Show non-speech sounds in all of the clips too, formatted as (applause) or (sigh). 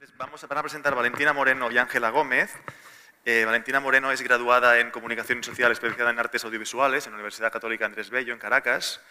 Pues vamos a, presentar a Valentina Moreno y Ángela Gómez. Eh, Valentina Moreno es graduada en Comunicación Social, especializada en Artes Audiovisuales en la Universidad Católica Andrés Bello, en Caracas,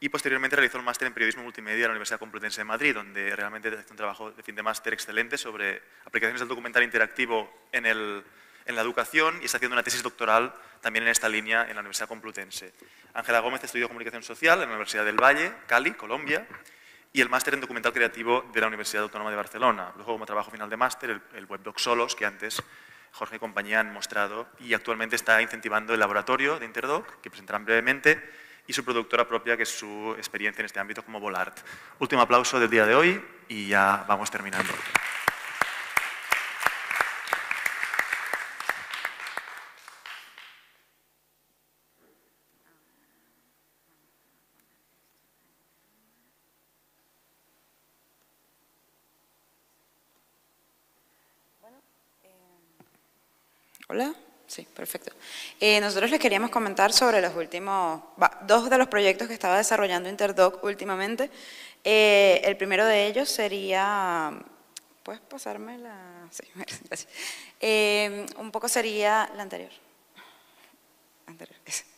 y posteriormente realizó un máster en Periodismo Multimedia en la Universidad Complutense de Madrid, donde realmente hace un trabajo de fin de máster excelente sobre aplicaciones del documental interactivo en, en la educación y está haciendo una tesis doctoral también en esta línea en la Universidad Complutense. Ángela Gómez estudió Comunicación Social en la Universidad del Valle, Cali, Colombia, y el máster en documental creativo de la Universidad Autónoma de Barcelona. Luego, como trabajo final de máster, el, webdoc Solos, que antes Jorge y compañía han mostrado y actualmente está incentivando el laboratorio de Interdoc, que presentarán brevemente, y su productora propia, que es su experiencia en este ámbito como Volart. Último aplauso del día de hoy y ya vamos terminando. Sí, perfecto. Eh, nosotros les queríamos comentar sobre los últimos, dos de los proyectos que estaba desarrollando Interdoc últimamente. Eh, el primero de ellos sería, ¿puedes pasarme la? Sí, (laughs) gracias. Eh, un poco sería la anterior. Anterior, (laughs)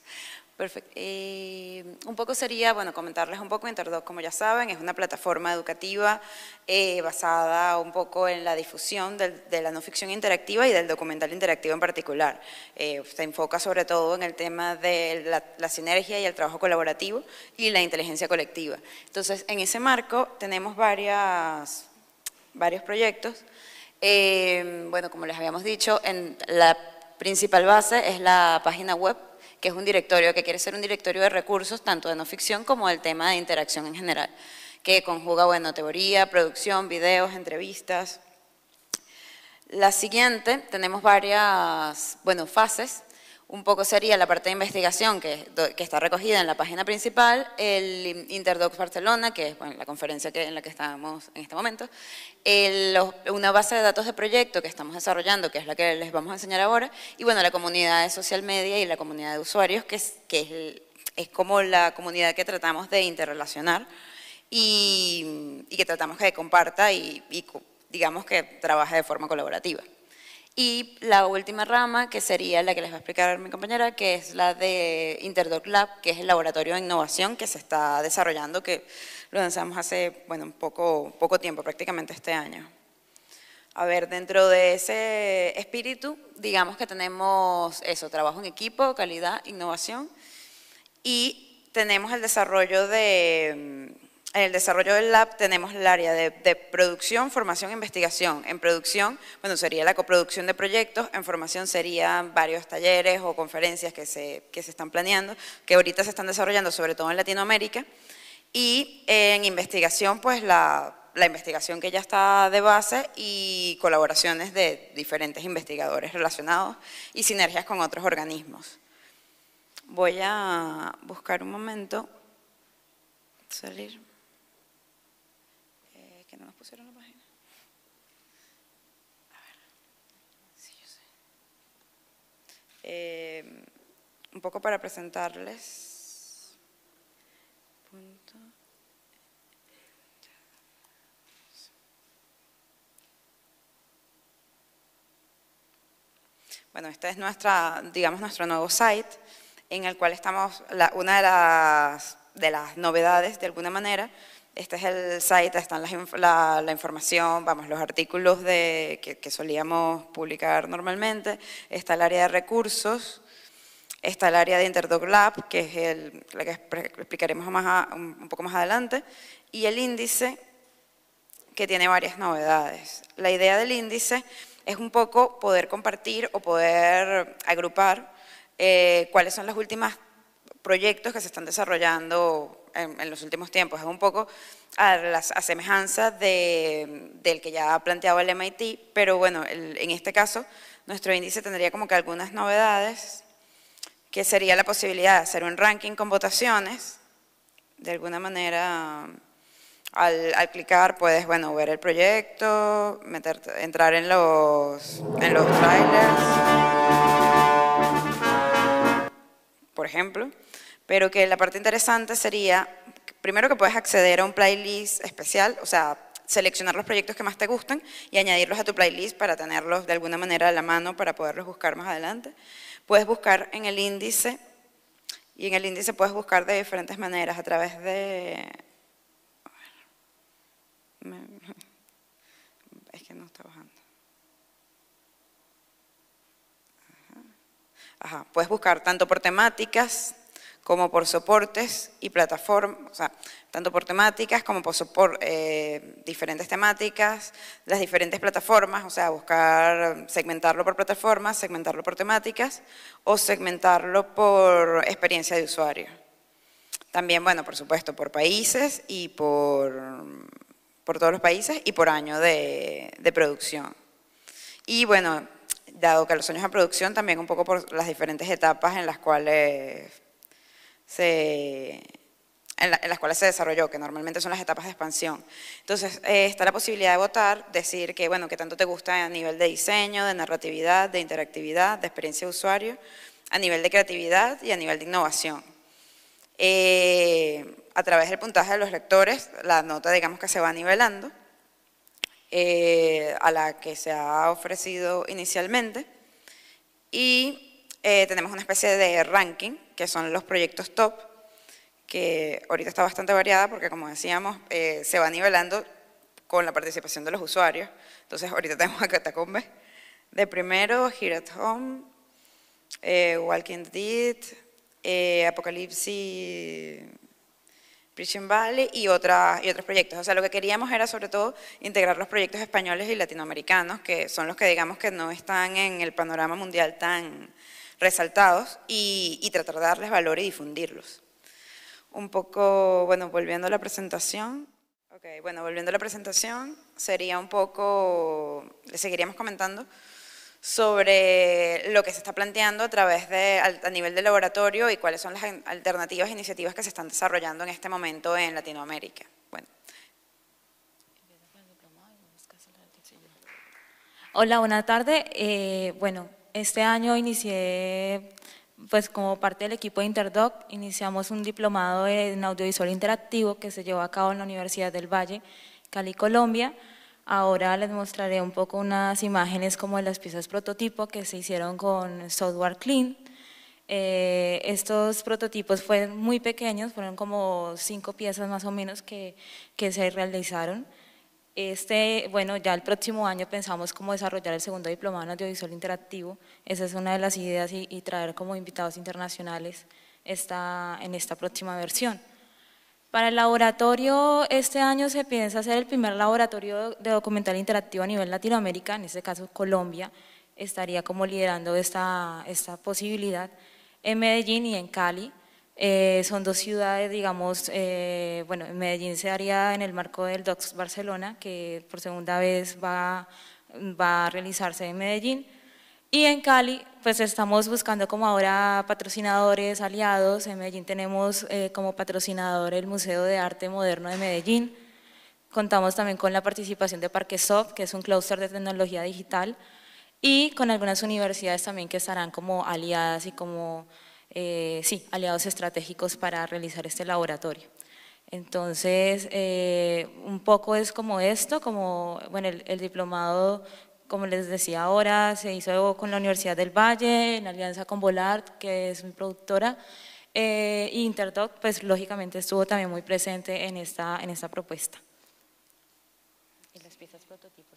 Perfecto. Eh, un poco sería, bueno, comentarles un poco, Interdoc, como ya saben, es una plataforma educativa eh, basada un poco en la difusión de la no ficción interactiva y del documental interactivo en particular. Eh, se enfoca sobre todo en el tema de la, sinergia y el trabajo colaborativo y la inteligencia colectiva. Entonces, en ese marco tenemos varias, varios proyectos. bueno, como les habíamos dicho, en la principal base es la página web, que es un directorio, que quiere ser un directorio de recursos, tanto de no ficción como del tema de interacción en general, que conjuga, bueno, teoría, producción, videos, entrevistas. La siguiente, tenemos varias, bueno, fases un poco sería la parte de investigación que, está recogida en la página principal, el Interdoc Barcelona, que es la conferencia en la que estamos en este momento, una base de datos de proyecto que estamos desarrollando, que es la que les vamos a enseñar ahora, y bueno, la comunidad de social media y la comunidad de usuarios, que es, como la comunidad que tratamos de interrelacionar y, que tratamos que comparta y, y digamos que trabaje de forma colaborativa. Y la última rama, que sería la que les va a explicar mi compañera, que es la de Interdoc Lab, que es el laboratorio de innovación que se está desarrollando, que lo lanzamos hace bueno, poco, poco tiempo, prácticamente este año. A ver, dentro de ese espíritu, digamos que tenemos eso, trabajo en equipo, calidad, innovación, y tenemos el desarrollo de en el desarrollo del lab tenemos el área de, producción, formación, e investigación. En producción, bueno, sería la coproducción de proyectos, en formación serían varios talleres o conferencias que se, que se están planeando, que ahorita se están desarrollando, sobre todo en Latinoamérica. Y en investigación, pues la, la investigación que ya está de base y colaboraciones de diferentes investigadores relacionados y sinergias con otros organismos. Voy a buscar un momento, salir no nos pusieron la página. A ver. Sí, yo sé. Em, un poco para presentarles. Bueno, este es nuestra, digamos, nuestro nuevo site en el cual estamos, una de las, de las novedades, de alguna manera, este es el site, están las, la, información, vamos, los artículos de, que, solíamos publicar normalmente. Está el área de recursos, está el área de Interdoc Lab, que es el, la que explicaremos un poco más adelante, y el índice, que tiene varias novedades. La idea del índice es un poco poder compartir o poder agrupar eh, cuáles son los últimos proyectos que se están desarrollando en, los últimos tiempos. Es un poco a, semejanza del que ya ha planteado el MIT, pero bueno, en este caso nuestro índice tendría como que algunas novedades, que sería la posibilidad de hacer un ranking con votaciones, de alguna manera... Al, al, clicar puedes, bueno, ver el proyecto, meter, entrar en los, en los trailers, por ejemplo pero que la parte interesante sería, primero que puedes acceder a un playlist especial, o sea, seleccionar los proyectos que más te gustan y añadirlos a tu playlist para tenerlos de alguna manera a la mano para poderlos buscar más adelante. Puedes buscar en el índice y en el índice puedes buscar de diferentes maneras, a través de... Es que no está bajando. Ajá. Puedes buscar tanto por temáticas, como por soportes y plataformas, o sea, tanto por temáticas como por, por eh, diferentes temáticas, las diferentes plataformas, o sea, buscar segmentarlo por plataformas, segmentarlo por temáticas o segmentarlo por experiencia de usuario. También, bueno, por supuesto, por países y por, por todos los países y por año de, de producción. Y bueno, dado que los años de producción, también un poco por las diferentes etapas en las cuales se, en, las cuales se desarrolló, que normalmente son las etapas de expansión. Entonces, eh, está la posibilidad de votar, decir que, bueno, que tanto te gusta a nivel de diseño, de narratividad, de interactividad, de experiencia de usuario, a nivel de creatividad y a nivel de innovación. Eh, a través del puntaje de los lectores, la nota, digamos que se va nivelando eh, a la que se ha ofrecido inicialmente y eh, tenemos una especie de ranking, que son los proyectos top, que ahorita está bastante variada porque, como decíamos, eh, se va nivelando con la participación de los usuarios. Entonces, ahorita (laughs) tenemos a Catacombe de primero, Here at Home, eh, Walking Dead, eh, Apocalipsis, Prison Valley y, otras, y otros proyectos. O sea, lo que queríamos era sobre todo integrar los proyectos españoles y latinoamericanos, que son los que digamos que no están en el panorama mundial tan, resaltados y, tratar de darles valor y difundirlos. Un poco, bueno, volviendo a la presentación, bueno, volviendo a la presentación, sería un poco, le seguiríamos comentando sobre lo que se está planteando a través de, a nivel de laboratorio y cuáles son las alternativas e iniciativas que se están desarrollando en este momento en Latinoamérica. Bueno. Hola, buenas tardes. Eh, bueno, este año inicié, pues como parte del equipo de Interdoc, iniciamos un diplomado en audiovisual interactivo que se llevó a cabo en la Universidad del Valle, Cali, Colombia. Ahora les mostraré un poco unas imágenes como de las piezas prototipo que se hicieron con software clean. Eh, estos prototipos fueron muy pequeños, fueron como cinco piezas más o menos que se realizaron. Este, bueno, ya el próximo año pensamos cómo desarrollar el segundo diplomado en audiovisual interactivo. Esa es una de las ideas y, traer como invitados internacionales en esta próxima versión. Para el laboratorio, este año se piensa hacer el primer laboratorio de documental interactivo a nivel Latinoamérica, en este caso Colombia, estaría como liderando esta, esta posibilidad en Medellín y en Cali. Eh, son dos ciudades, digamos, eh, bueno, en Medellín se haría en el marco del DOCS Barcelona, que por segunda vez va, va a realizarse en Medellín. Y en Cali, pues estamos buscando como ahora patrocinadores, aliados. En Medellín tenemos eh, como patrocinador el Museo de Arte Moderno de Medellín. Contamos también con la participación de Parquesoft, que es un clúster de tecnología digital, y con algunas universidades también que estarán como aliadas y como eh, sí, aliados estratégicos para realizar este laboratorio. Entonces, eh, un poco es como esto, como bueno, el, diplomado, como les decía ahora, se hizo con la Universidad del Valle, en alianza con Volart, que es mi productora, eh, y Interdoc, pues lógicamente estuvo también muy presente en esta, en esta propuesta. Y las piezas prototipos.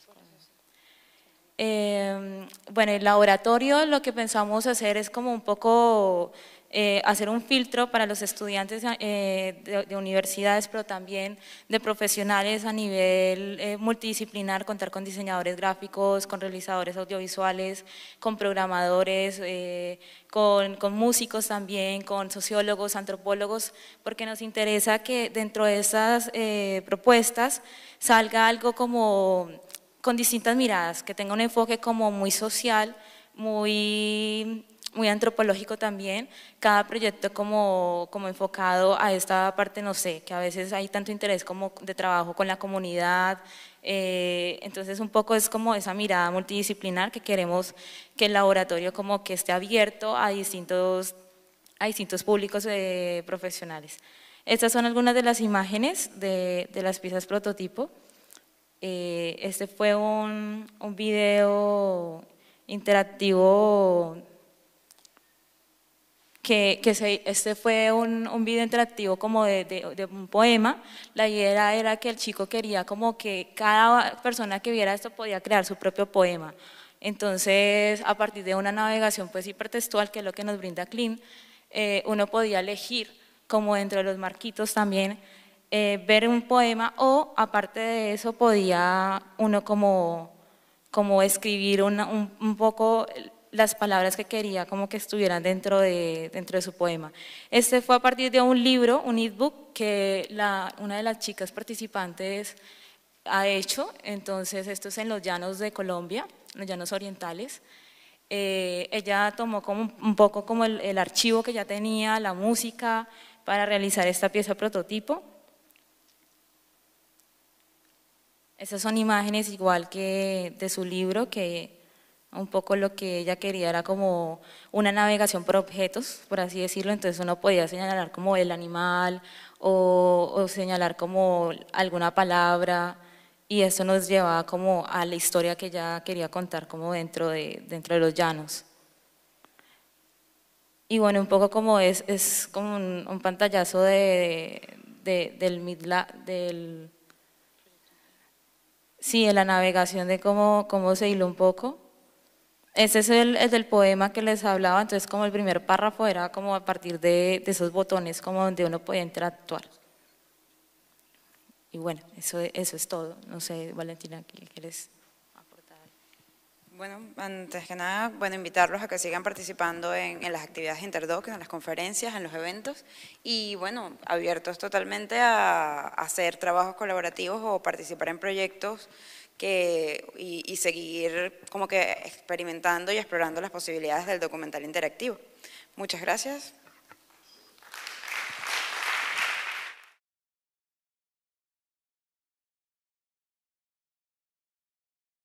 Em, bueno, el laboratorio lo que pensamos hacer es como un poco eh, hacer un filtro para los estudiantes eh, de, universidades, pero también de profesionales a nivel eh, multidisciplinar, contar con diseñadores gráficos, con realizadores audiovisuales, con programadores, con, músicos también, con sociólogos, antropólogos, porque nos interesa que dentro de esas propuestas salga algo como con distintas miradas, que tenga un enfoque como muy social, muy, muy antropológico también, cada proyecto como, como enfocado a esta parte, no sé, que a veces hay tanto interés como de trabajo con la comunidad, eh, entonces un poco es como esa mirada multidisciplinar que queremos que el laboratorio como que esté abierto a distintos, a distintos públicos eh, profesionales. Estas son algunas de las imágenes de, de las piezas prototipo este fue un, video interactivo que, este fue un, video interactivo como de, un poema. La idea era que el chico quería como que cada persona que viera esto podía crear su propio poema. Entonces, a partir de una navegación pues hipertextual, que es lo que nos brinda Clean, eh, uno podía elegir, como dentro de los marquitos también, eh, ver un poema o aparte de eso podía uno como, como escribir un, poco las palabras que quería como que estuvieran dentro de, dentro de su poema. Este fue a partir de un libro, un e-book que una de las chicas participantes ha hecho, entonces esto es en los llanos de Colombia, los llanos orientales. Eh, ella tomó como un poco como el archivo que ya tenía, la música, para realizar esta pieza prototipo Esas son imágenes igual que de su libro, que un poco lo que ella quería era como una navegación por objetos, por así decirlo, entonces uno podía señalar como el animal o, señalar como alguna palabra y eso nos llevaba como a la historia que ella quería contar como dentro de, dentro de los llanos. Y bueno, un poco como es, es como un, pantallazo de, del Sí, en la navegación de cómo, cómo se hiló un poco. Ese es el, del poema que les hablaba, entonces como el primer párrafo era como a partir de, de esos botones como donde uno podía interactuar. Y bueno, eso, eso es todo. No sé, Valentina, ¿qué quieres? Bueno, antes que nada, bueno, invitarlos a que sigan participando en, las actividades Interdoc, en las conferencias, en los eventos y bueno, abiertos totalmente a, hacer trabajos colaborativos o participar en proyectos y, seguir como que experimentando y explorando las posibilidades del documental interactivo. Muchas gracias.